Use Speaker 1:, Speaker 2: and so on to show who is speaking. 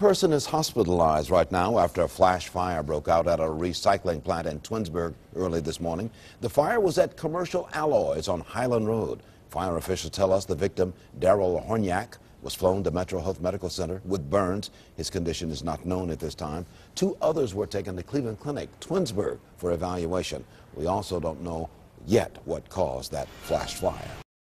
Speaker 1: person is hospitalized right now after a flash fire broke out at a recycling plant in Twinsburg early this morning. The fire was at Commercial Alloys on Highland Road. Fire officials tell us the victim, Daryl Horniak, was flown to Metro Health Medical Center with burns. His condition is not known at this time. Two others were taken to Cleveland Clinic, Twinsburg, for evaluation. We also don't know yet what caused that flash fire.